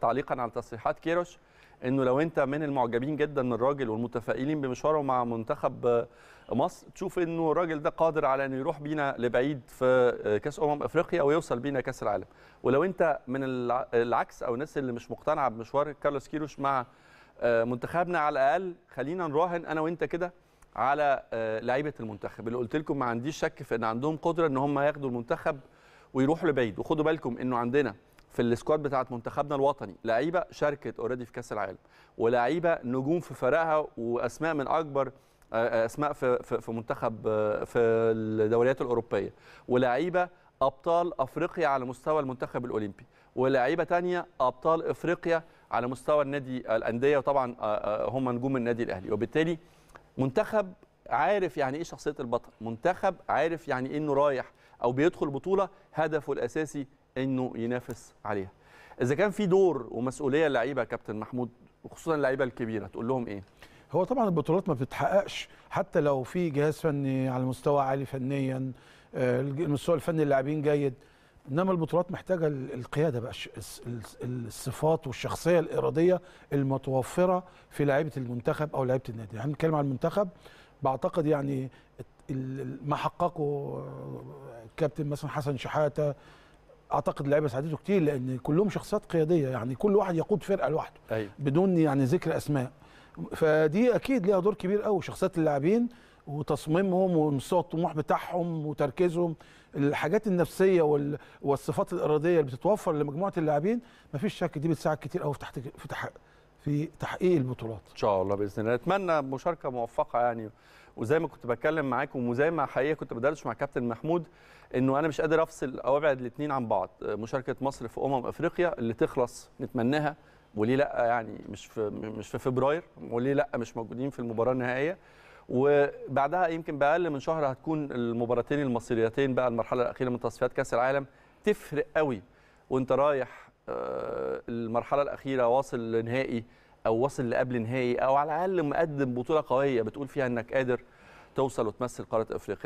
تعليقا على تصريحات كيروش انه لو انت من المعجبين جدا من الراجل والمتفائلين بمشواره مع منتخب مصر تشوف انه الراجل ده قادر على انه يروح بينا لبعيد في كاس امم افريقيا ويوصل بينا كاس العالم ولو انت من العكس او الناس اللي مش مقتنعه بمشوار كارلوس كيروش مع آه، منتخبنا على الاقل خلينا نراهن انا وانت كده على آه، لعيبه المنتخب اللي قلت لكم ما عنديش شك في ان عندهم قدره ان هم ياخدوا المنتخب ويروحوا لبعيد وخدوا بالكم انه عندنا في السكواد بتاعت منتخبنا الوطني لعيبه شاركت اوريدي في كاس العالم ولعيبه نجوم في فرقها واسماء من اكبر آه، آه، اسماء في في منتخب آه، في الدوريات الاوروبيه ولاعيبه ابطال افريقيا على مستوى المنتخب الاولمبي ولاعيبه تانية ابطال افريقيا على مستوى النادي الانديه وطبعا هم نجوم النادي الاهلي وبالتالي منتخب عارف يعني ايه شخصيه البطل منتخب عارف يعني ايه انه رايح او بيدخل بطوله هدفه الاساسي انه ينافس عليها اذا كان في دور ومسؤوليه للعيبه كابتن محمود وخصوصا اللعيبه الكبيره تقول لهم ايه هو طبعا البطولات ما بتتحققش حتى لو في جهاز فني على مستوى عالي فنيا آه، المستوى الفني اللاعبين جيد انما البطولات محتاجه القياده بقى الصفات والشخصيه الاراديه المتوفره في لعيبه المنتخب او لعيبه النادي هنتكلم يعني عن المنتخب بعتقد يعني ما حققه الكابتن آه، مثلا حسن شحاته اعتقد اللعيبه ساعدته كتير لان كلهم شخصيات قياديه يعني كل واحد يقود فرقه لوحده أيوة. بدون يعني ذكر اسماء فدي اكيد ليها دور كبير قوي شخصيات اللاعبين وتصميمهم ومستوى الطموح بتاعهم وتركيزهم الحاجات النفسيه وال... والصفات الاراديه اللي بتتوفر لمجموعه اللاعبين مفيش شك دي بتساعد كتير قوي في تحقيق في تحقيق البطولات ان شاء الله باذن الله اتمنى مشاركه موفقه يعني وزي ما كنت بتكلم معاكم وزي ما حقيقه كنت بدردش مع كابتن محمود انه انا مش قادر افصل او ابعد الاثنين عن بعض مشاركه مصر في امم افريقيا اللي تخلص نتمناها وليه لا يعني مش في مش في فبراير وليه لا مش موجودين في المباراه النهائيه وبعدها يمكن باقل من شهر هتكون المباراتين المصريتين بقى المرحله الاخيره من تصفيات كاس العالم تفرق قوي وانت رايح آه، المرحله الاخيره واصل لنهائي او واصل لقبل نهائي او على الاقل مقدم بطوله قويه بتقول فيها انك قادر توصل وتمثل قاره افريقيا